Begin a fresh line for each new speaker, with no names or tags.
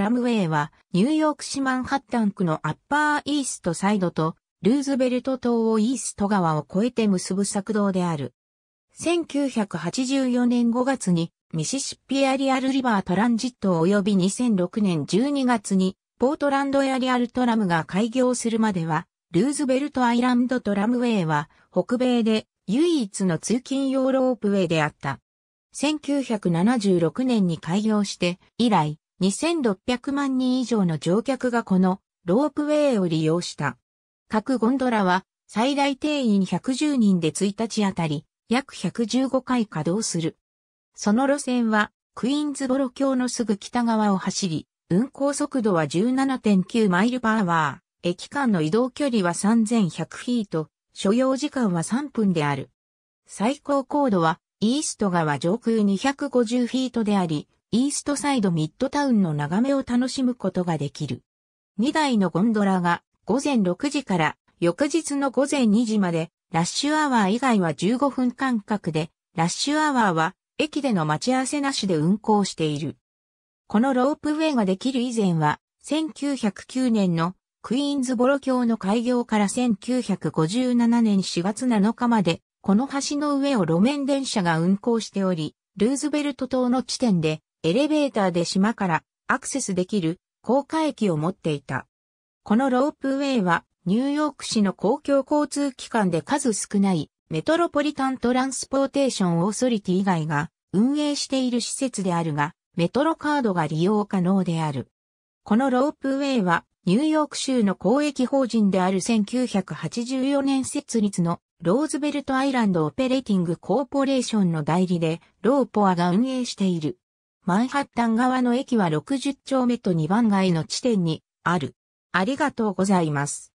ラムウェイはニューヨーク市マンハッタン区のアッパーイーストサイドとルーズベルト島をイースト川を越えて結ぶ作動である。1984年5月にミシシッピアリアルリバートランジット及び2006年12月にポートランドエアリアルトラムが開業するまでは、ルーズベルトアイランドトラムウェイは北米で唯一の通勤用ロープウェイであった。1976年に開業して以来、2600万人以上の乗客がこのロープウェイを利用した。各ゴンドラは最大定員110人で1日あたり約115回稼働する。その路線はクイーンズボロ橋のすぐ北側を走り、運行速度は17.9マイルパーワー、駅間の移動距離は3100フィート、所要時間は3分である。最高高度はイースト川上空250フィートであり、イーストサイドミッドタウンの眺めを楽しむことができる。2台のゴンドラが午前6時から翌日の午前2時まで、ラッシュアワー以外は15分間隔で、ラッシュアワーは駅での待ち合わせなしで運行している。このロープウェイができる以前は、1909年のクイーンズボロ橋の開業から1957年4月7日まで、この橋の上を路面電車が運行しており、ルーズベルト島の地点でエレベーターで島からアクセスできる高架駅を持っていた。このロープウェイはニューヨーク市の公共交通機関で数少ないメトロポリタントランスポーテーションオーソリティ以外が運営している施設であるが、メトロカードが利用可能である。このロープウェイはニューヨーク州の公益法人である1984年設立のローズベルトアイランドオペレーティングコーポレーションの代理でローポアが運営している。マンハッタン側の駅は60丁目と2番街の地点にある。ありがとうございます。